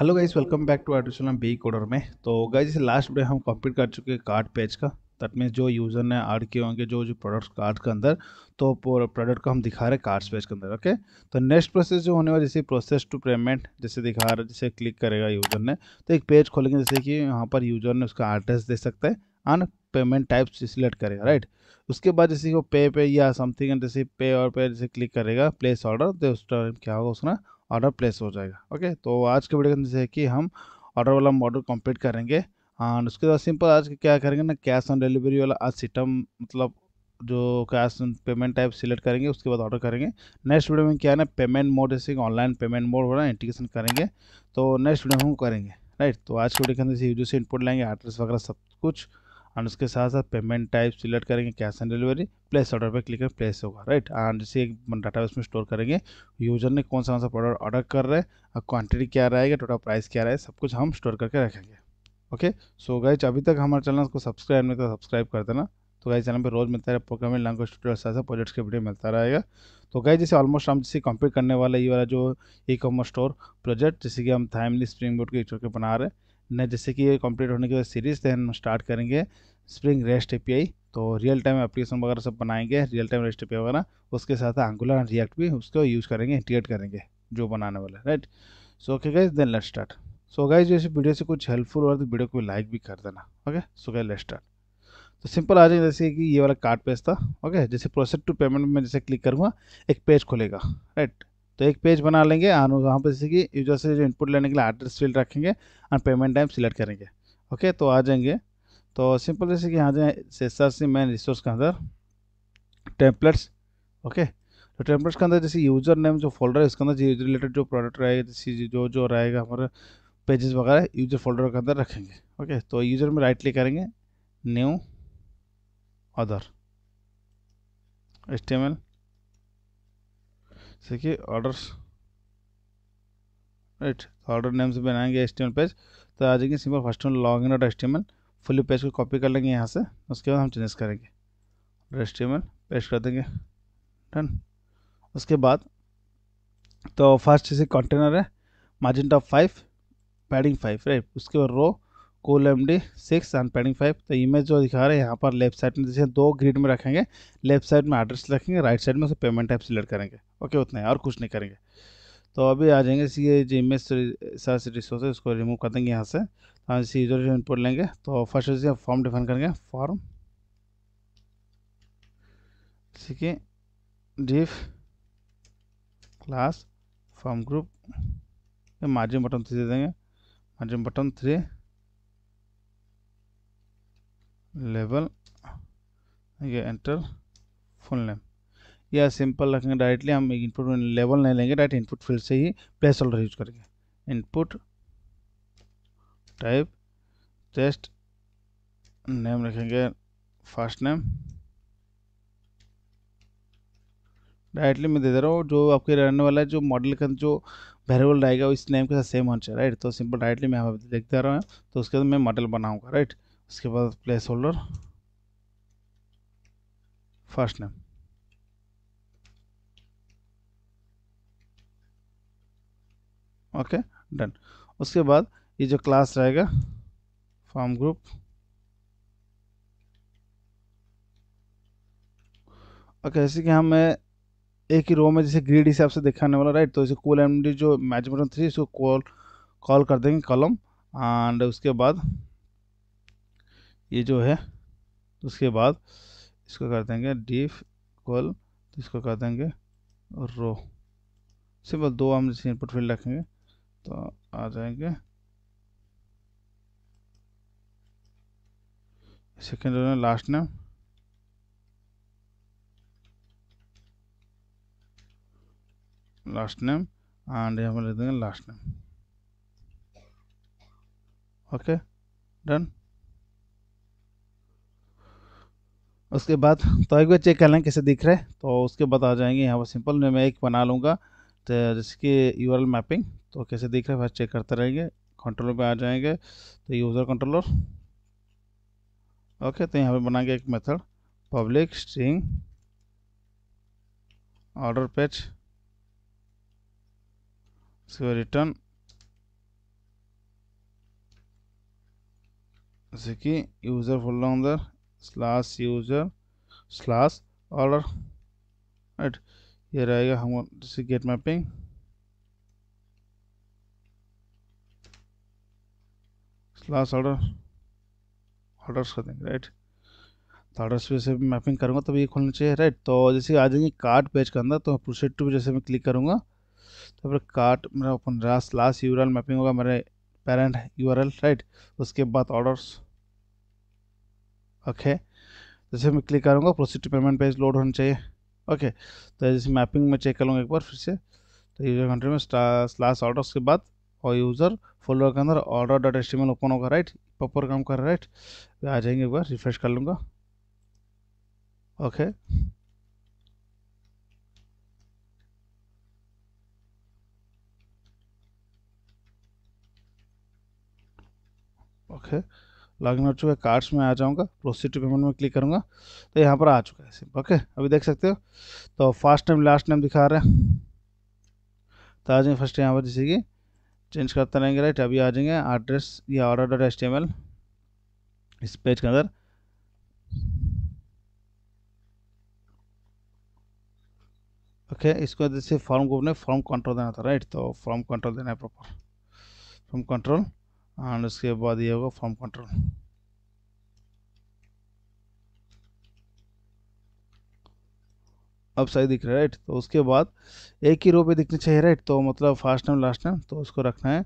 Hello guys welcome back to additional B coder में तो guys last में हम कंप्लीट कर चुके हैं कार्ड पेज का दैट मीन्स जो यूज़र ने ऐड किए होंगे जो जो प्रोडक्ट्स कार्ड के अंदर तो प्रोडक्ट को हम दिखा रहे हैं कार्ड्स पेज के अंदर ओके तो नेक्स्ट प्रोसेस जो होने वाला जैसे प्रोसेस टू पेमेंट जैसे दिखा रहा है जैसे क्लिक करेगा यूज़र ने तो एक पेज खोलेंगे जैसे कि यहाँ पर यूज़र ने उसका एड्रेस दे सकता है एंड पेमेंट टाइप सिलेक्ट करेगा राइट उसके बाद जैसे वो पे पे या समथिंग जैसे पे और पे जैसे क्लिक करेगा प्लेस ऑर्डर तो उस टाइम क्या होगा उसका ऑर्डर प्लेस हो जाएगा ओके तो आज के वीडियो के अंदर जैसे कि हम ऑर्डर वाला मॉडल कंप्लीट करेंगे एंड उसके बाद सिंपल आज क्या करेंगे ना कैश ऑन डिलीवरी वाला आज सिस्टम मतलब जो कैश पेमेंट टाइप सिलेक्ट करेंगे उसके बाद ऑर्डर करेंगे नेक्स्ट वीडियो में क्या है ना पेमेंट मोड जैसे ऑनलाइन पेमेंट मोड हो रहा है इंटीग्रेशन करेंगे तो नेक्स्ट वीडियो हम करेंगे राइट तो आज के वीडियो के अंदर से यूजी से इनपुट लेंगे एड्रेस वगैरह सब कुछ एंड उसके साथ साथ पेमेंट टाइप सिलेक्ट करेंगे cash on delivery place order पर क्लिक करें प्लेस होगा राइट एंड जैसे एक डाटाबेस में स्टोर करेंगे यूजर ने कौन सा कौन सा प्रोडक्ट ऑर्डर कर रहे हैं और क्वांटिटी क्या रहेगा टोटल प्राइस क्या रहेगा सब कुछ हम स्टोर करके रखेंगे ओके सो गाइज अभी तक हमारे चैनल को सब्सक्राइब नहीं तो सब्सक्राइब कर देना तो गाइज चैनल पर रोज मिलता है प्रोग्रामिंग लैंग्वेज ट्यूटोरियल साथ प्रोजेक्ट्स के वीडियो मिलता रहेगा तो गाइज जैसे ऑलमोस्ट हम जैसे कंप्लीट करने वाला ये वाला जो ई कॉमर्स स्टोर प्रोजेक्ट जैसे कि हम थाइमली स्प्रिंग बोर्ड के बना रहे हैं ने जैसे कि ये कंप्लीट होने के बाद सीरीज दैन स्टार्ट करेंगे स्प्रिंग रेस्ट ए तो रियल टाइम एप्लीकेशन वगैरह सब बनाएंगे रियल टाइम रेस्ट ए वगैरह उसके साथ एंगुलर रिएक्ट भी उसको यूज़ करेंगे इंटीग्रेट करेंगे जो बनाने वाला right so okay guys then let start so guys जैसे वीडियो से कुछ हेल्पफुल हो तो वीडियो को लाइक भी कर देना okay so guys let start तो सिंपल आ जाएगा जैसे कि ये वाला कार्ड पेज था ओके जैसे प्रोसेस टू पेमेंट में जैसे क्लिक करूँगा एक पेज खुलेगा राइट तो एक पेज बना लेंगे और वहाँ पर जैसे कि यूजर से जो इनपुट लेने के लिए एड्रेस फील्ड रखेंगे और पेमेंट टाइम सिलेक्ट करेंगे ओके तो आ जाएंगे तो सिंपल जैसे कि यहाँ जाए S R C main resource के अंदर टेम्पलेट्स ओके तो टेम्पलेट्स के अंदर जैसे यूजर नेम जो फोल्डर है उसके अंदर जी रिलेटेड जो प्रोडक्ट रहेगा जैसे जो जो रहेगा हमारे पेजेस वगैरह यूजर फोल्डर के अंदर रखेंगे ओके तो यूजर में राइट क्लिक करेंगे न्यू अदर एस्टेमल टी एम एल देखिए ऑर्डर्स राइट ऑर्डर नेम से बनाएंगे एस पेज तो आ जाएंगे सिंपल फर्स्ट में log in dot S full page को कॉपी कर लेंगे यहाँ से उसके बाद हम चेंजेस करेंगे एस पेश कर देंगे डन उसके बाद तो फर्स्ट जैसे कंटेनर है margin top five padding five right उसके बाद row col M D six and padding five तो इमेज जो दिखा रहे हैं यहाँ पर लेफ्ट साइड में जैसे दो ग्रिड में रखेंगे लेफ्ट साइड में एड्रेस रखेंगे राइट साइड में उसे पेमेंट टाइप सिलेक्ट करेंगे ओके उतना है और कुछ नहीं करेंगे तो अभी आ जाएंगे सी ये जो इमेज सर्च रिसोर्स है उसको रिमूव कर देंगे यहाँ से हाँ इसी यूजर जो इनपुट लेंगे तो फर्स्ट से फॉर्म डिफाइन करेंगे फॉर्म ठीक है div class form group margin bottom three दे देंगे मार्जिन बटन थ्री लेवल ये एंटर फुल नेम या सिंपल रखेंगे डायरेक्टली हम इनपुट में लेवल नहीं लेंगे डायरेक्ट इनपुट फील्ड से ही प्लेस होल्डर यूज करेंगे इनपुट टाइप टेस्ट नेम रखेंगे फर्स्ट नेम डायरेक्टली मैं दे दे रहा हूँ जो आपके रहने वाला है जो मॉडल का जो वेरिएबल रहेगा इस नेम के साथ सेम होना चाहिए राइट तो सिंपल डायरेक्टली मैं यहाँ देख दे रहा हूँ तो उसके बाद मैं मॉडल बनाऊँगा राइट उसके बाद placeholder first name okay done उसके बाद ये जो क्लास रहेगा फॉर्म ग्रुप ओके जैसे कि हमें एक ही रो में जैसे ग्रीड हिसाब से दिखाने वाला राइट तो इसे कूल एम जो मैच बटन थ्री इसको कॉल कॉल कर देंगे कॉलम एंड उसके बाद ये जो है उसके बाद इसको कर देंगे डीफ इक्वल तो इसको कर देंगे रो सिंपल दो हम जैसे इनपुट फील्ड रखेंगे तो आ जाएंगे second row last name last name and हम लिख देंगे लास्ट नेम ओके डन उसके बाद तो एक बार चेक कर लें कैसे दिख रहा है तो उसके बाद आ जाएंगे यहाँ पर सिंपल में मैं एक बना लूँगा तो जैसे कि यू मैपिंग तो कैसे दिख रहा है फर्स्ट चेक करते रहेंगे कंट्रोलर पे आ जाएंगे तो यूज़र कंट्रोलर ओके तो यहाँ पे बनाएंगे एक method public string order page उसके रिटर्न जैसे कि यूज़र फुल अंदर slash user slash order right ये रहेगा हम जैसे get mapping slash order orders कर देंगे राइट तो ऑर्डर्स जैसे से मैपिंग करूँगा तभी ये खोलना चाहिए राइट तो जैसे आ जाएंगे कार्ट पेज के अंदर तो प्रोसेड टू जैसे मैं क्लिक करूँगा तो फिर कार्ट मेरा ओपन रहा स्लास यूरल मैपिंग होगा मेरे पेरेंट यूआरएल राइट उसके बाद ऑर्डर्स ओके जैसे मैं क्लिक करूँगा प्रोसीड पेमेंट पेज लोड होना चाहिए ओके तो जैसे मैपिंग में चेक करूँगा एक बार फिर से तो यूजर कंट्री में स्लास ऑर्डर्स के बाद और यूज़र फोल्डर के अंदर ऑर्डर डॉट एस ओपन होगा राइट प्रॉपर काम कर राइट राइट आ जाएंगे एक बार रिफ्रेश कर लूँगा ओके ओके okay. लॉगिन हो चुका है कार्ड्स में आ जाऊँगा प्रोसीड टू पेमेंट में क्लिक करूँगा तो यहाँ पर आ चुका है सिर्फ ओके अभी देख सकते हो तो फर्स्ट टाइम लास्ट टाइम दिखा रहे हैं तो आ जाएंगे फर्स्ट यहाँ पर जैसे कि चेंज करते रहेंगे राइट अभी आ जाएंगे एड्रेस या order dot S T M L इस पेज के अंदर ओके इसको जैसे फॉर्म को अपने फॉर्म कंट्रोल देना था राइट तो फॉर्म कंट्रोल देना है प्रॉपर फॉर्म कंट्रोल एंड उसके बाद ये होगा फॉर्म कंट्रोल अब सही दिख रहा है राइट तो उसके बाद एक ही रो पे दिखनी चाहिए राइट तो मतलब फर्स्ट टाइम लास्ट टाइम तो उसको रखना है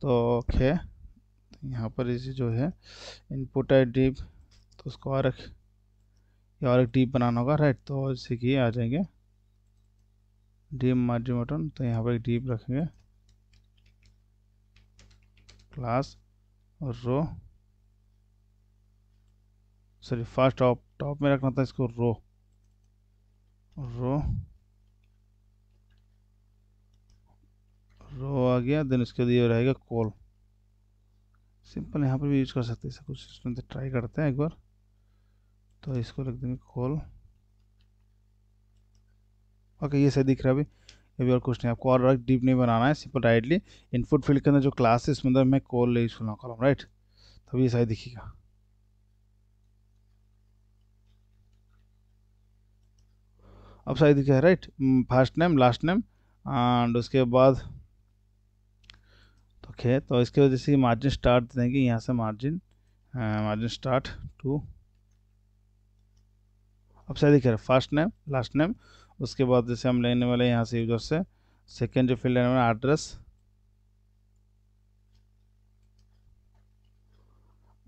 तो ओके यहाँ पर इसे जो है इनपुट है डीप तो उसको और एक और एक डीप बनाना होगा राइट तो जैसे कि आ जाएंगे डीप मार्जिन बटन तो यहाँ पर एक डीप रखेंगे class row sorry first top top में रखना था इसको रो रो रो आ गया देन इसके लिए रहेगा कॉल सिंपल यहाँ पर भी यूज कर सकते हैं कुछ सिस्टम से ट्राई करते हैं एक बार तो इसको रख देंगे कॉल ओके ये सही दिख रहा है अभी भी और कुछ नहीं आपको और डीप नहीं बनाना है सिंपल डायरेक्टली इनपुट फील्ड के अंदर जो क्लास है इसमें अंदर तो मैं कॉल यूज करना कॉलम राइट तभी ऐसा ही दिखेगा अब सही दिखा है right first name last name and उसके बाद तो खे तो इसके वजह से मार्जिन स्टार्ट देंगे यहाँ से मार्जिन मार्जिन स्टार्ट टू अब सही दिखा है फर्स्ट नेम लास्ट नेम उसके बाद जैसे हम लेने वाले यहाँ से यूजर से सेकेंड जो फील्ड लेने वाला एड्रेस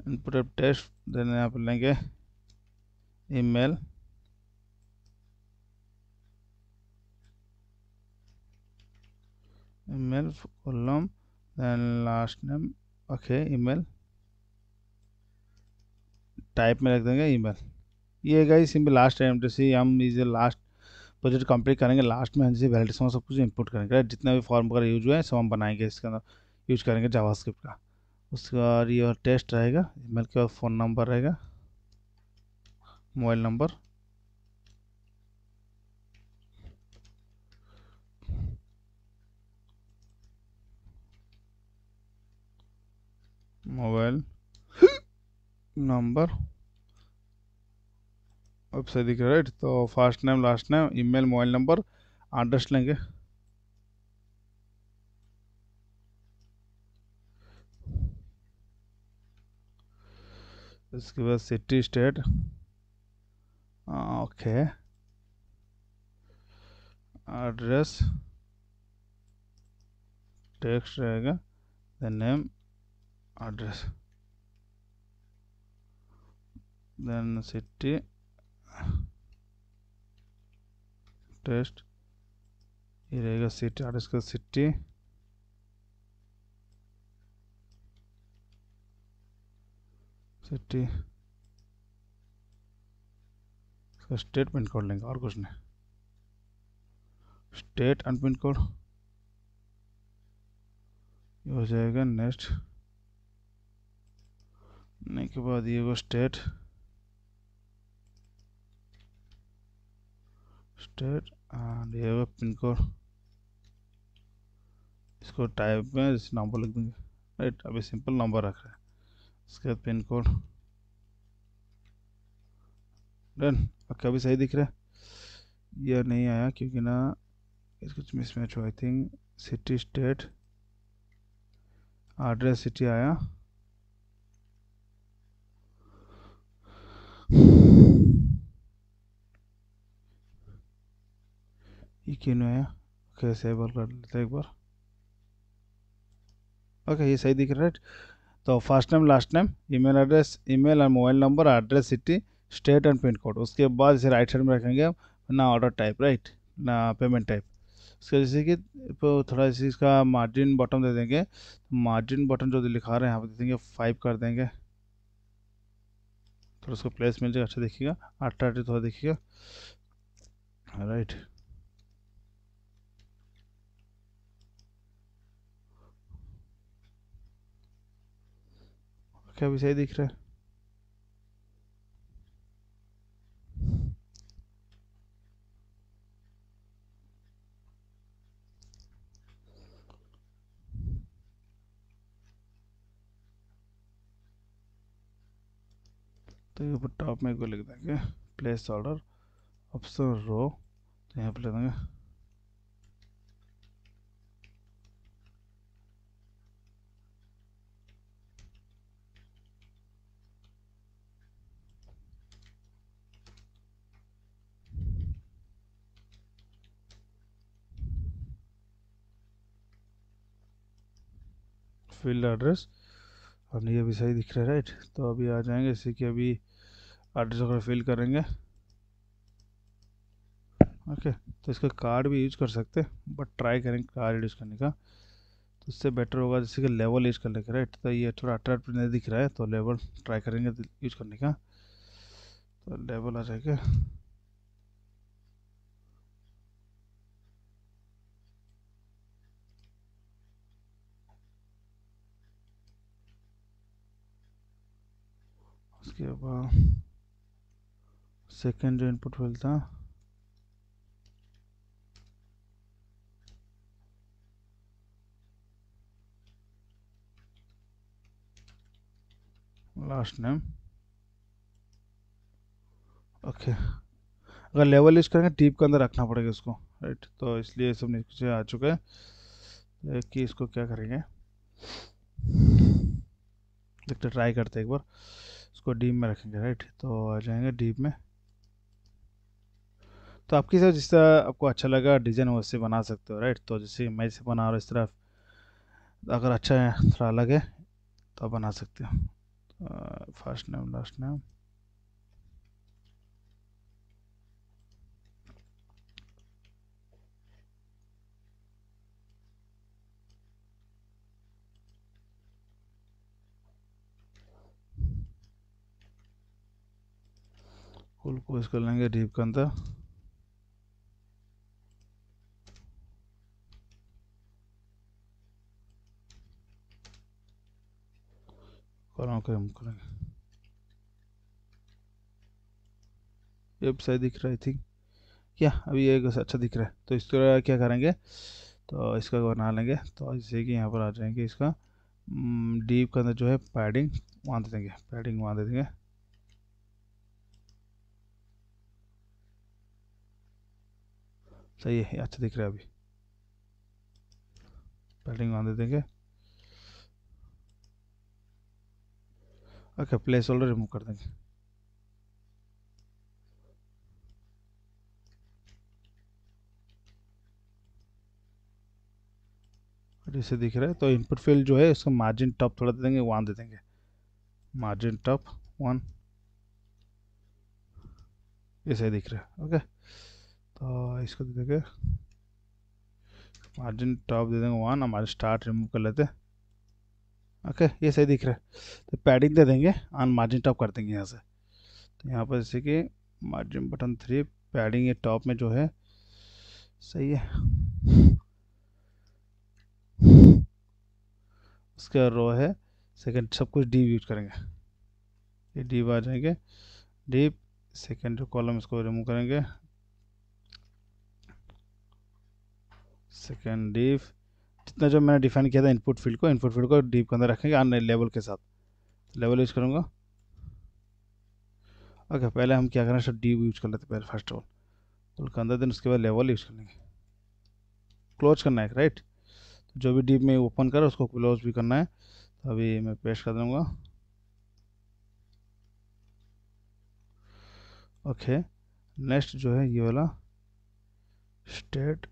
इनपुट टेस्ट देने यहाँ पर लेंगे email email column then last name okay email type में रख देंगे ईमेल ये गई simple last M T C हम इज लास्ट प्रोजेक्ट कंप्लीट करेंगे लास्ट में जैसे वैलिड सब कुछ इनपुट करेंगे जितना भी फॉर्म वगैरह यूज हुआ है सब हम बनाएंगे इसके अंदर यूज करेंगे जावास्क्रिप्ट का उसका ये टेस्ट रहेगा ईमेल के बाद फ़ोन नंबर रहेगा mobile number mobile number website दिख रहा है राइट तो first name last name email mobile number address लेंगे इसके बाद city state okay address text रहेगा then name address then city text ये रहेगा सिटी आर इसका सिटी सिटी इसका स्टेट पिन कोड लेंगे और कुछ नहीं स्टेट एंड पिन कोड ये हो जाएगा नेक्स्ट के बाद ये वो state state and have a pin code इसको टाइप में जैसे नंबर लिख देंगे राइट अभी सिंपल नंबर रख रहे हैं इसके बाद पिन कोड डन ओके अभी सही दिख रहा है यह नहीं आया क्योंकि ना इस कुछ मिसमैच हुआ I think city state address city आया ये क्यों नहीं आया ओके सेबल कर लेते हैं एक बार ओके ये सही दिख रहा है तो first name last name email address email और mobile number address city state and pin code उसके बाद इसे राइट साइड में रखेंगे हम ना ऑर्डर टाइप राइट ना पेमेंट टाइप उसके जैसे कि तो थोड़ा जैसे इसका मार्जिन बटन दे देंगे मार्जिन बटन जो लिखा रहे हैं यहाँ पर दे देंगे फाइव कर देंगे थोड़ा उसको प्लेस मिल जाएगा अच्छा देखिएगा अट्रैक्टिव थोड़ा देखिएगा राइट क्या भी सही दिख रहा है तो ऊपर टॉप में को लिख देंगे प्लेस ऑर्डर ऑप्शन रो तो यहाँ पर लिख देंगे फील्ड एड्रेस आपने ये अभी सही दिख रहा है राइट तो अभी आ जाएंगे जैसे कि अभी एड्रेस वगैरह फिल करेंगे ओके तो इसका कार्ड भी यूज कर सकते हैं बट ट्राई करें कार्ड यूज़ करने का तो इससे बेटर होगा जैसे कि लेवल यूज करने का राइट तो ये थोड़ा अट्रैक्ट नहीं दिख रहा है तो लेवल ट्राई करेंगे यूज करने का तो लेवल आ जाएगा इसके बाद सेकेंड जो इनपुट फील्ड था लास्ट नेम ओके अगर लेवल यूज करेंगे टीप के अंदर रखना पड़ेगा इसको राइट तो इसलिए सब नीचे आ चुके हैं कि इसको क्या करेंगे देखते ट्राई करते एक बार उसको डीप में रखेंगे राइट तो आ जाएंगे डीप में तो आपकी सर जिस तरह आपको अच्छा लगा डिज़ाइन वैसे बना सकते हो राइट तो जैसे मैं इसे बना रहा हूँ इस तरह अगर अच्छा है थोड़ा अलग है तो आप बना सकते हो फर्स्ट नेम लास्ट नेम कुल को इसको लेंगे डीप के अंदर कॉलम को हम करेंगे ये सही दिख रहा है आई थिंक क्या अभी ये अच्छा दिख रहा है तो तरह क्या करेंगे तो इसका बना लेंगे तो जैसे कि यहाँ पर आ जाएंगे इसका हम्म, डीप के अंदर जो है पैडिंग वहाँ दे देंगे पैडिंग वहाँ दे देंगे सही है अच्छा दिख रहा है अभी पैडिंग बांध दे देंगे ओके प्लेस होल्डर रिमूव कर देंगे इसे दिख रहा है तो इनपुट फिल जो है उसका मार्जिन टॉप थोड़ा दे देंगे वन दे देंगे मार्जिन टॉप वन ऐसे दिख रहा है ओके तो इसको दे देंगे मार्जिन टॉप दे देंगे वन हमारे स्टार्ट रिमूव कर लेते ओके ये सही दिख रहा है तो पैडिंग दे देंगे और मार्जिन टॉप कर देंगे यहाँ से तो यहाँ पर जैसे कि मार्जिन बटन थ्री पैडिंग ये टॉप में जो है सही है उसका रो है सेकंड सब कुछ डीप यूज करेंगे ये डीप आ जाएंगे डीप सेकंड कॉलम इसको रिमूव करेंगे सेकेंड डीप जितना जो मैंने डिफाइन किया था इनपुट फील्ड को इनपुट फील्ड को डीप के अंदर रखेंगे अन लेवल के साथ लेवल यूज़ करूँगा ओके okay, पहले हम क्या करें सर डीप यूज़ कर लेते पहले फर्स्ट ऑफ ऑल के अंदर दिन उसके बाद लेवल यूज़ कर लेंगे क्लोज करना है राइट तो जो भी डीप में ओपन करें उसको क्लोज भी करना है तो अभी मैं पेश कर दूँगा ओके नेक्स्ट जो है ये वाला स्टेट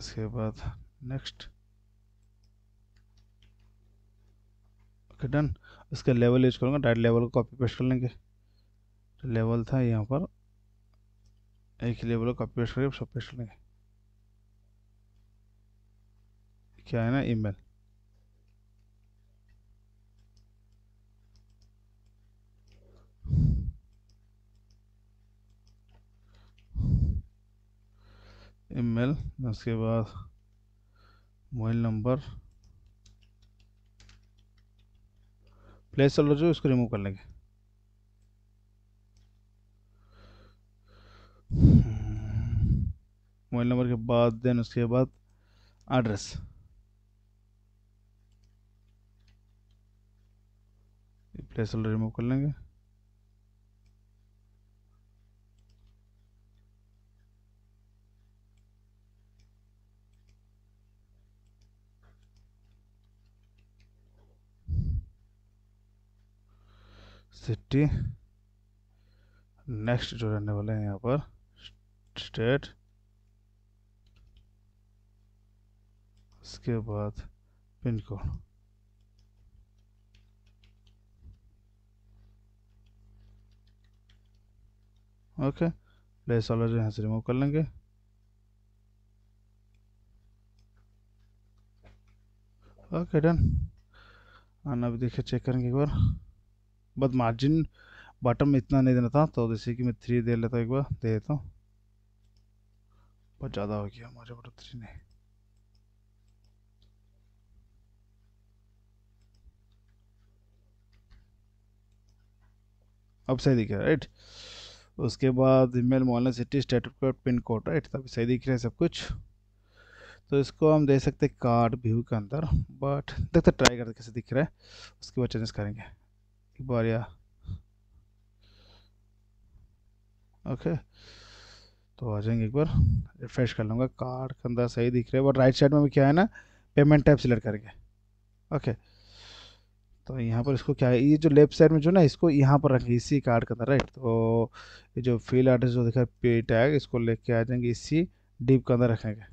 इसके बाद नेक्स्ट ओके डन इसका लेवल यूज करूँगा डायरेक्ट लेवल को कॉपी पेस्ट कर लेंगे तो लेवल था यहाँ पर एक ही लेवल को कॉपी पेस्ट करके सब पेस्ट कर लेंगे क्या है ना ईमेल एम एल उसके बाद मोबाइल नंबर प्लेस होल्डर जो इसको रिमूव कर लेंगे मोबाइल नंबर के बाद देन उसके बाद एड्रेस प्लेस होल्डर रिमूव कर लेंगे सिटी नेक्स्ट जो रहने वाले हैं यहाँ पर स्टेट उसके बाद पिन कोड ओके प्लेस जो यहाँ से रिमूव कर लेंगे ओके डन आना भी देखिए चेक करेंगे एक बार बस मार्जिन बॉटम में इतना नहीं देना था तो जैसे कि मैं थ्री दे लेता एक बार दे देता हूँ बहुत ज़्यादा हो गया हमारे बटो थ्री नहीं अब सही दिख रहा है राइट उसके बाद ईमेल मोहल्ला city state pin code right तभी सही दिख रहा है सब कुछ तो इसको हम दे सकते हैं कार्ड व्यू के अंदर बट देखते ट्राई करते कैसे दिख रहा है उसके बाद चेंजेस करेंगे var ओके तो आ जाएंगे एक बार रिफ्रेश कर लूँगा कार्ड के अंदर सही दिख रहा है बट राइट साइड में भी क्या है ना पेमेंट टाइप सिलेक्ट करके ओके तो यहाँ पर इसको क्या है ये जो लेफ्ट साइड में जो ना इसको यहाँ पर रखेंगे इसी कार्ड के अंदर राइट तो ये जो फील एड्रेस जो दिखा पे टैग इसको लेके आ जाएंगे इसी डीप के अंदर रखेंगे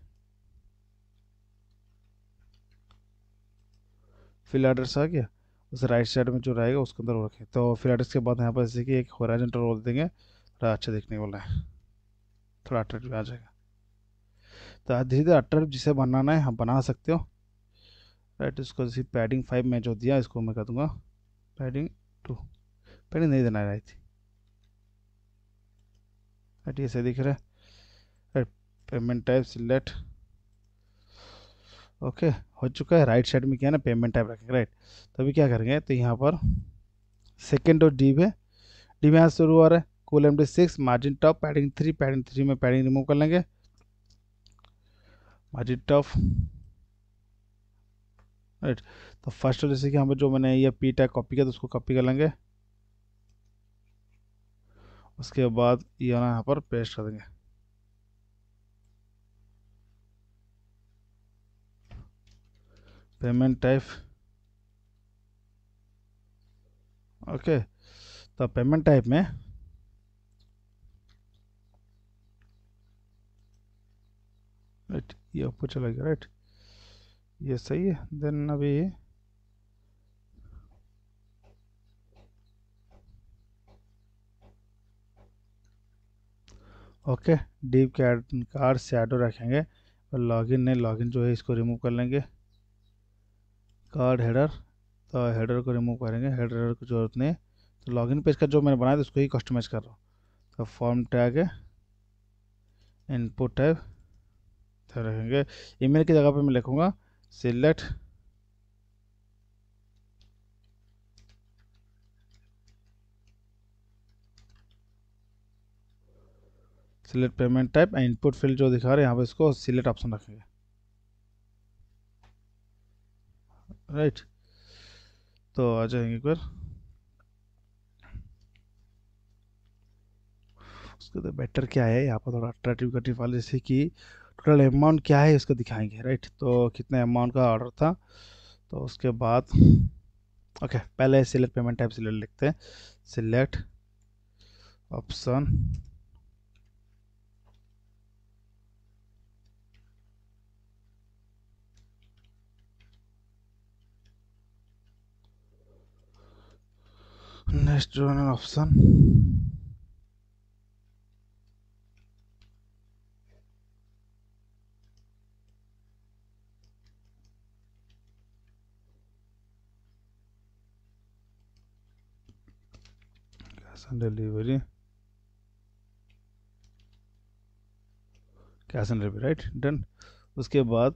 फील एड्रेस आ गया उस राइट साइड में जो रहेगा उसके अंदर रखें तो फिर इसके बाद यहाँ पर जैसे कि एक होराइजेंटल रोल देंगे थोड़ा अच्छा देखने वाला है थोड़ा अट्रैक्टिव आ जाएगा तो धीरे धीरे अट्रैक्टिव जिसे बनाना है हम बना सकते हो राइट इसको जैसे पैडिंग फाइव में जो दिया इसको मैं कर दूँगा पैडिंग टू पैडिंग नहीं देना है थी राइट ये सही दिख रहा है right payment type select okay हो चुका है राइट साइड में क्या है ना पेमेंट टाइप रखेंगे राइट तो अभी क्या करेंगे तो यहाँ पर सेकेंड और डी में डी में यहाँ शुरू हो रहा है col M D six margin top padding three padding three में पैडिंग रिमूव कर लेंगे मार्जिन टॉप राइट तो फर्स्ट जैसे कि यहाँ पर जो मैंने ये पी टैग कॉपी किया तो उसको कॉपी कर लेंगे उसके बाद ये ना यहाँ पर पेस्ट कर देंगे पेमेंट टाइप ओके तो पेमेंट टाइप में राइट ये ऊपर चला गया राइट ये सही है देन अभी ओके डीप कार्ड कार्ड से एडो रखेंगे और लॉगिन नहीं लॉगिन जो है इसको रिमूव कर लेंगे कार्ड हेडर तो हेडर को रिमूव करेंगे हेडर की जरूरत नहीं तो लॉगिन पेज का जो मैंने बनाया था उसको ही कस्टमाइज़ कर रहा हूँ तो फॉर्म टैग है इनपुट टैग तो रखेंगे ईमेल की जगह पे मैं लिखूँगा select select payment type input field जो दिखा रहे हैं यहाँ पे इसको सिलेक्ट ऑप्शन रखेंगे राइट तो आ जाएंगे एक बार उसके तो बेटर क्या है यहाँ पर थोड़ा अट्रैक्टिव करने वाले जैसे कि टोटल अमाउंट क्या है इसको दिखाएंगे राइट तो कितने अमाउंट का ऑर्डर था तो उसके बाद ओके पहले सिलेक्ट पेमेंट टाइप सिलेक्ट लिखते हैं सिलेक्ट ऑप्शन नेक्स्ट जो है option delivery cash on delivery right done उसके बाद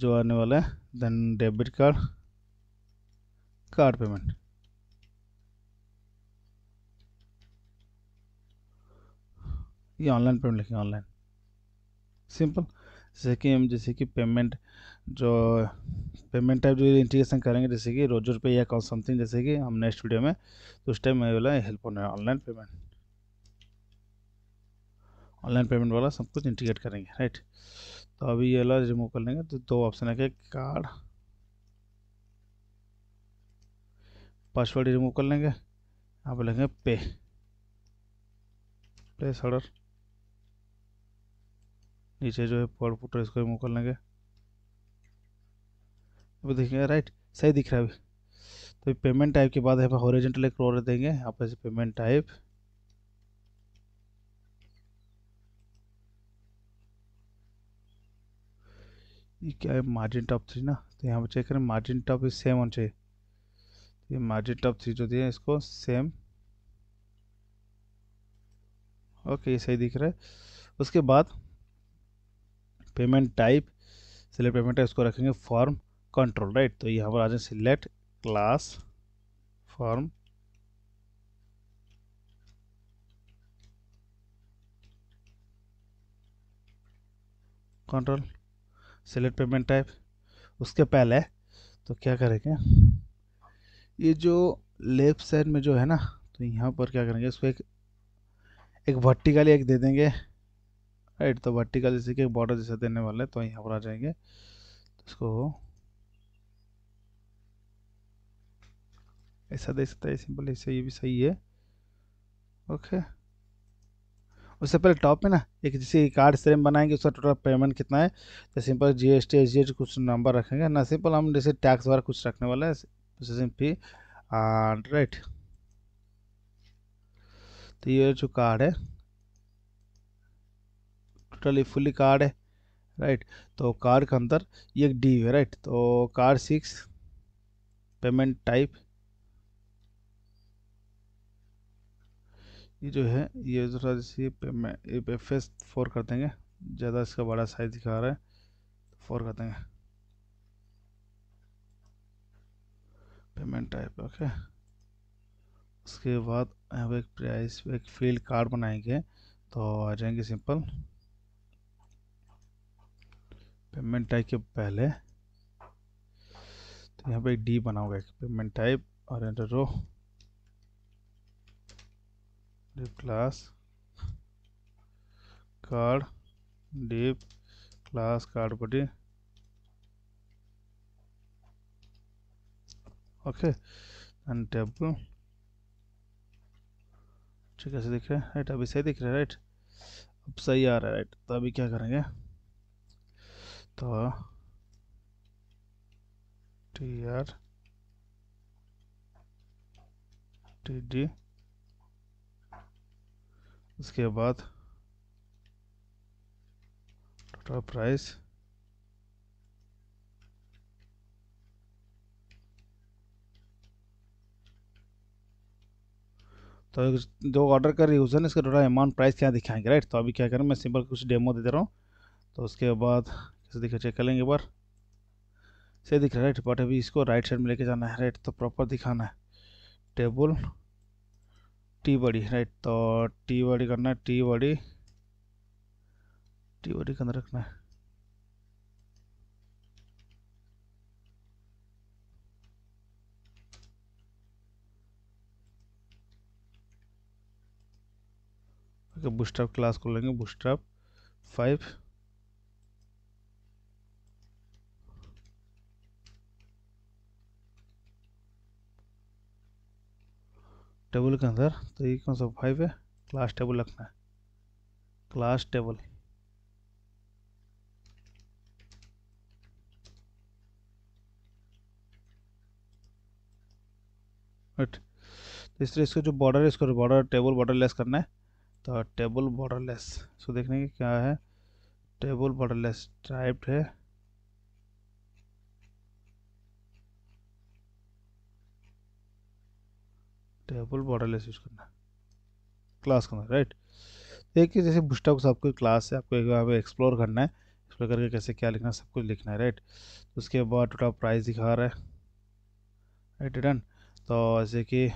जो आने वाला है then debit card card payment ये ऑनलाइन पेमेंट लिखेंगे ऑनलाइन सिंपल जैसे कि हम जैसे कि पेमेंट जो पेमेंट टाइप जो इंटीग्रेशन करेंगे जैसे कि रोजर पे या कॉल समथिंग जैसे कि हम नेक्स्ट वीडियो में तो उस टाइम मैं बोला हेल्प होना है ऑनलाइन पेमेंट ऑनलाइन पेमेंट वाला सब कुछ इंटीग्रेट करेंगे राइट तो अभी ये वाला रिमूव कर लेंगे तो दो ऑप्शन है कार्ड पासवर्ड रिमूव कर लेंगे आप लेंगे पे प्लेस ऑर्डर नीचे जो है पॉड फुटर इसको रिमूव कर लेंगे अभी देखिए राइट सही दिख रहा है अभी तो पेमेंट टाइप के बाद यहाँ पर हॉरिजेंटल एक रोल देंगे यहाँ पर पेमेंट टाइप ये क्या है मार्जिन टॉप थ्री ना तो यहाँ पर चेक करें मार्जिन टॉप सेम होना चाहिए तो ये मार्जिन टॉप थ्री जो दिया इसको सेम ओके ये सही दिख रहा है उसके बाद payment type select payment type उसको रखेंगे फॉर्म कंट्रोल राइट तो यहाँ पर आ जाए select class form control select payment type उसके पहले तो क्या करेंगे ये जो लेफ्ट साइड में जो है ना तो यहाँ पर क्या करेंगे इसको एक एक वर्टिकली एक दे देंगे राइट तो वर्टिकल इसी के बॉर्डर जैसे देने वाले तो यहाँ पर आ जाएंगे तो इसको ऐसा दे सकते हैं सिंपल ऐसे ये भी सही है ओके उससे पहले टॉप में ना एक जैसे कार्ड सेम बनाएंगे उसका टोटल पेमेंट कितना है तो simple G S T S G S कुछ नंबर रखेंगे ना सिंपल हम जैसे टैक्स वगैरह कुछ रखने वाला है प्रोसेसिंग फी राइट तो ये जो कार्ड है टोटली फुली कार्ड है राइट तो कार्ड के अंदर ये एक डी है राइट तो कार्ड सिक्स पेमेंट टाइप ये जो है ये थोड़ा जैसे पेमेंट एफ एस फोर कर देंगे ज़्यादा इसका बड़ा साइज दिखा रहा है फोर तो कर देंगे पेमेंट टाइप ओके उसके बाद यहाँ एक प्राइस एक फील्ड कार्ड बनाएंगे तो आ जाएंगे सिंपल पेमेंट टाइप के पहले तो यहाँ पे एक डी बना हुआ पेमेंट टाइप और enter row div class card div class card body okay and table ठीक है दिख रहा है राइट अभी सही दिख रहा है राइट अब सही आ रहा है राइट तो अभी क्या करेंगे टी आर टी डी उसके बाद टोटल प्राइस तो जो ऑर्डर कर रही है इसका टोटल अमाउंट प्राइस क्या दिखाएंगे राइट तो अभी क्या करें मैं सिंपल कुछ डेमो दे दे रहा हूँ तो उसके बाद ऐसे देखो चेक कर लेंगे एक बार सही दिख रहा है राइट बट अभी इसको राइट साइड में लेके जाना है राइट तो प्रॉपर दिखाना है टेबल टी बड़ी राइट तो टी बड़ी करना है टी बड़ी टी बड़ी के अंदर रखना है बूस्टअप क्लास को लेंगे बूस्टअप फाइव टेबल के अंदर तो ये कौन सा फाइव है क्लास टेबल रखना है क्लास टेबल तो इस तरह इसका जो बॉर्डर है इसको बॉर्डर टेबल बॉर्डर लेस करना है तो टेबल बॉर्डर लेस सो देखने के क्या है टेबल बॉर्डर लेस टाइप है टेबल बॉर्डरलेस यूज़ करना क्लास करना राइट देखिए जैसे बुस्टा आपको क्लास है आपको एक बार एक्सप्लोर करना है एक्सप्लोर करके कैसे क्या लिखना है सब कुछ लिखना है राइट तो उसके बाद टोटल प्राइस दिखा रहा है राइट डन तो जैसे कि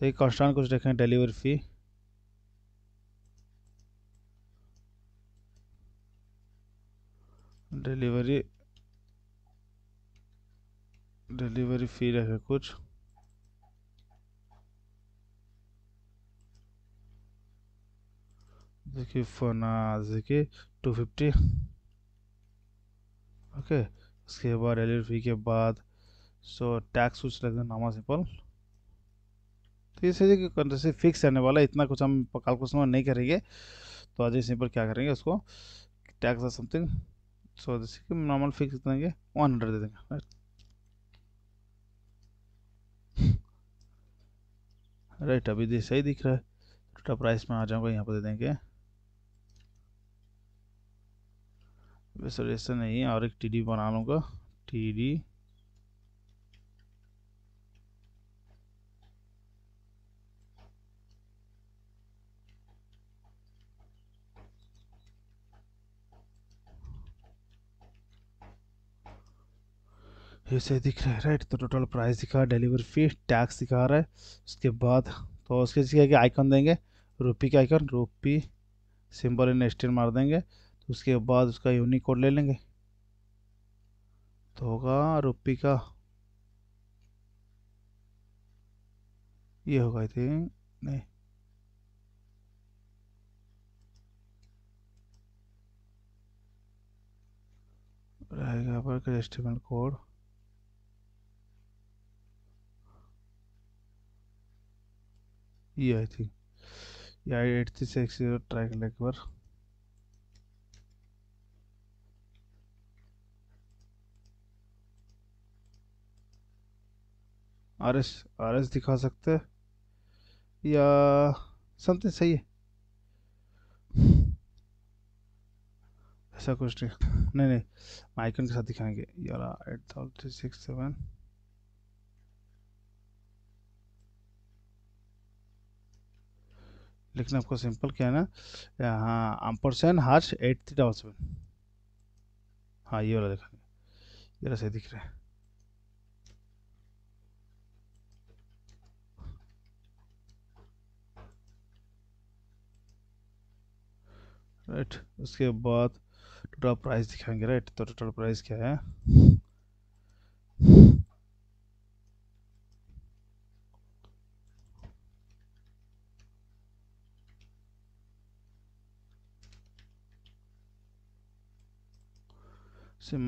तो एक कॉन्स्टान कुछ देखें delivery fee delivery delivery fee रखें कुछ देखिए फोन देखिए टू फिफ्टी ओके उसके बाद एल फी के बाद सो टैक्स कुछ लगे नामा सिंपल तो ये सही कंट्रेसी फिक्स रहने वाला इतना कुछ हम समय नहीं करेंगे तो आज सिंपल क्या करेंगे उसको टैक्स और समथिंग सो जैसे कि नॉर्मल फिक्स देंगे वन हंड्रेड दे देंगे राइट राइट अभी सही दिख रहा है प्राइस में आ जाऊँगा यहाँ पर दे देंगे वैसे तो ऐसा नहीं और एक टी डी बना लूँगा टी डी ऐसे दिख रहा है राइट तो टोटल प्राइस दिखा डिलीवरी फी टैक्स दिखा रहा है उसके बाद तो उसके क्या आइकन देंगे रुपी का आइकन रुपी सिंबल इन एस्टेन मार देंगे उसके बाद उसका यूनिक कोड ले लेंगे तो होगा रुपी का ये होगा आई थिंक नहीं रहेगा पर एस्टिमेट कोड ये आई थिंक ये I eight three six try कर एक बार आर एस आर एस दिखा सकते हैं या समथिंग सही है ऐसा कुछ नहीं नहीं नहीं माइकन के साथ दिखाएंगे यार eight thousand three six seven लेकिन आपको सिंपल क्या है ना यहाँ सेन हार्च एट थ्री डबल सेवन हाँ ये वाला दिखाएंगे ये सही दिख रहा है राइट उसके बाद टोटल प्राइस दिखाएंगे राइट तो टोटल प्राइस क्या है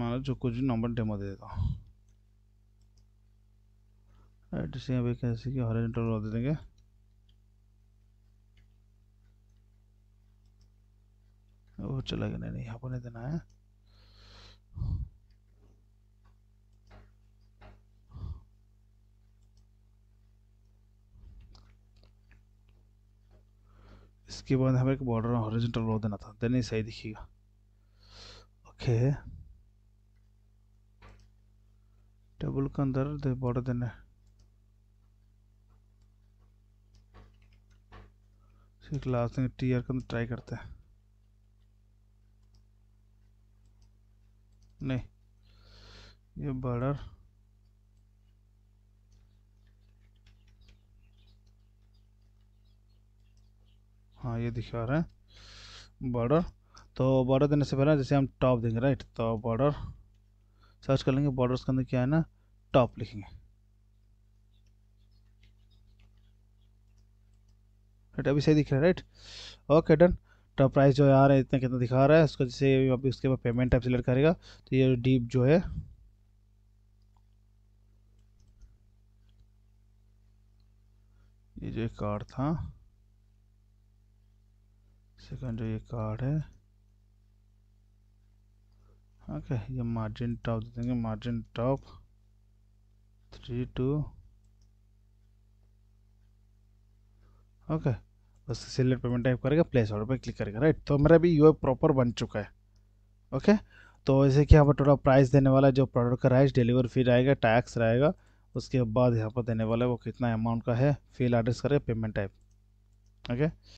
मान जो कुछ नंबर डेमो दे देता हूँ राइट इसे यहाँ पे कैसे कि हॉरिजेंटल दे देंगे वो चला गया नहीं नहीं यहाँ पर नहीं देना है इसके बाद हमें एक बॉर्डर हॉरिजेंटल रो देना था देने सही दिखेगा ओके टेबल के अंदर दे बॉर्डर देना है क्लास टीयर के अंदर ट्राई करते हैं नहीं ये बॉर्डर हाँ ये दिखा रहे हैं बॉर्डर तो बॉर्डर देने से पहले जैसे हम टॉप देंगे राइट तो बॉर्डर सर्च कर लेंगे बॉर्डर के अंदर क्या है ना टॉप लिखेंगे राइट अभी सही दिख रहा है right okay done top price जो आ रहा है इतना कितना दिखा रहा है उसको जैसे अभी उसके बाद पेमेंट टाइप सिलेक्ट करेगा तो ये डीप जो है ये जो एक कार्ड था सेकंड जो ये कार्ड है ओके ये मार्जिन टॉप दे देंगे margin top three two okay बस सिलेक्ट पेमेंट टाइप करेगा प्लेस ऑर्डर पर क्लिक करके राइट तो मेरा भी यू प्रॉपर बन चुका है ओके तो जैसे कि यहाँ पर टोटल प्राइस देने वाला है जो प्रोडक्ट का राइस डिलीवर फी रहेगा टैक्स रहेगा उसके बाद यहाँ पर देने वाला है वो कितना अमाउंट का है फील एड्रेस करेगा पेमेंट टाइप ओके